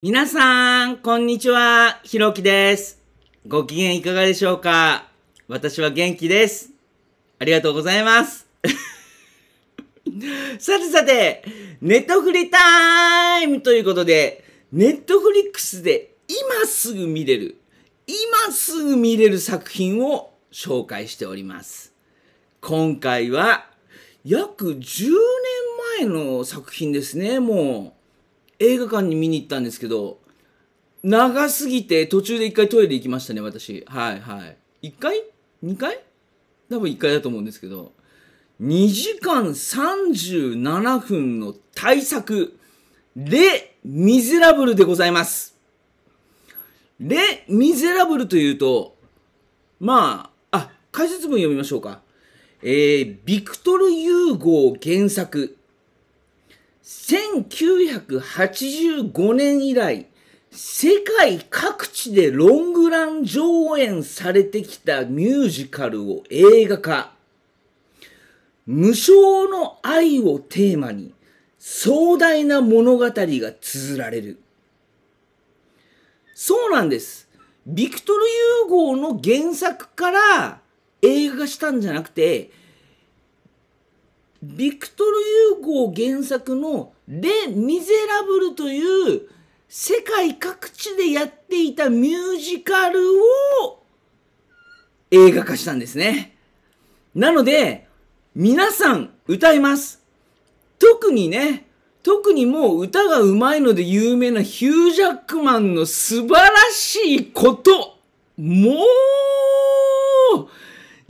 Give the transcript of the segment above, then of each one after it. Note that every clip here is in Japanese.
皆さん、こんにちは。ひろきです。ご機嫌いかがでしょうか私は元気です。ありがとうございます。さてさて、ネットフリタイムということで、ネットフリックスで今すぐ見れる、今すぐ見れる作品を紹介しております。今回は、約10年前の作品ですね、もう。映画館に見に行ったんですけど、長すぎて途中で一回トイレ行きましたね、私。はいはい。一回二回多分一回だと思うんですけど。2時間37分の大作、レ・ミゼラブルでございます。レ・ミゼラブルというと、まあ、あ、解説文読みましょうか。えー、ビクトル・ユーゴー原作、1985年以来、世界各地でロングラン上演されてきたミュージカルを映画化。無償の愛をテーマに壮大な物語が綴られる。そうなんです。ビクトル・ユーゴーの原作から映画化したんじゃなくて、ビクトル・ユーゴー原作の「レ・ミゼラブル」という世界各地でやっていたミュージカルを映画化したんですね。なので、皆さん歌います。特にね、特にもう歌がうまいので有名なヒュージャックマンの素晴らしいこと、もう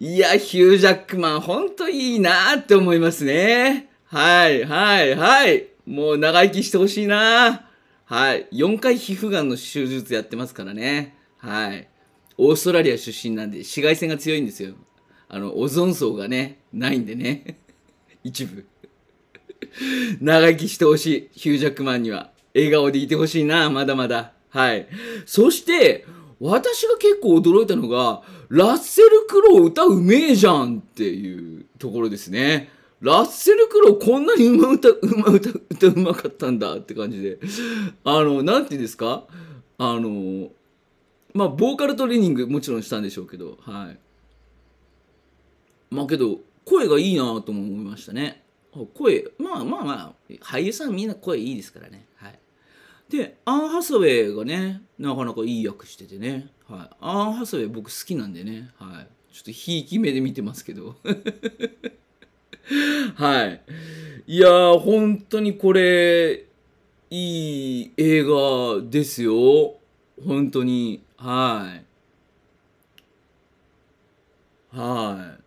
いや、ヒュージャックマン、ほんといいなって思いますね。はい、はい、はい。もう長生きしてほしいなはい。4回皮膚がんの手術やってますからね。はい。オーストラリア出身なんで紫外線が強いんですよ。あの、オゾン層がね、ないんでね。一部。長生きしてほしい。ヒュージャックマンには。笑顔でいてほしいなまだまだ。はい。そして、私が結構驚いたのが、ラッセル・クロウ歌うめえじゃんっていうところですね。ラッセル・クロウこんなにうま歌、うま歌、歌うまかったんだって感じで。あの、なんて言うんですかあの、まあ、ボーカルトレーニングもちろんしたんでしょうけど、はい。まあけど、声がいいなとも思いましたね。声、まあまあまあ、俳優さんみんな声いいですからね。はい。で、アン・ハサウェイがね、なかなかいい役しててね。はい。アン・ハサウェイ僕好きなんでね。はい。ちょっとひいき目で見てますけど。はい。いやー、本当にこれ、いい映画ですよ。本当に。はい。はい。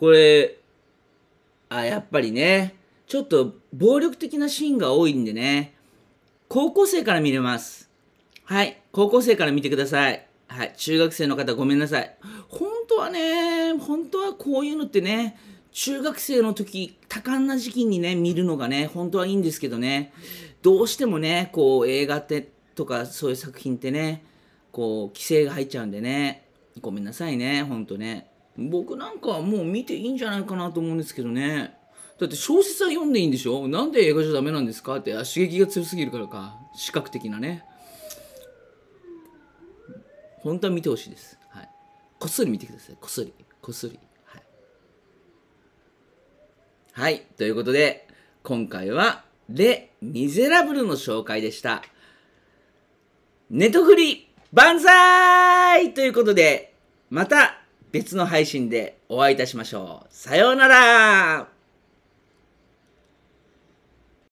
これ、あ、やっぱりね、ちょっと暴力的なシーンが多いんでね、高校生から見れます。はい。高校生から見てください。はい。中学生の方ごめんなさい。本当はね、本当はこういうのってね、中学生の時、多感な時期にね、見るのがね、本当はいいんですけどね、どうしてもね、こう映画ってとかそういう作品ってね、こう規制が入っちゃうんでね、ごめんなさいね、ほんとね。僕なんかはもう見ていいんじゃないかなと思うんですけどね。だって小説は読んでいいんでしょなんで映画じゃダメなんですかってあ刺激が強すぎるからか視覚的なね本当は見てほしいです、はい、こっそり見てくださいこっそりこっそりはい、はい、ということで今回は「レ・ミゼラブル」の紹介でしたネトフリ万歳ということでまた別の配信でお会いいたしましょう。さようなら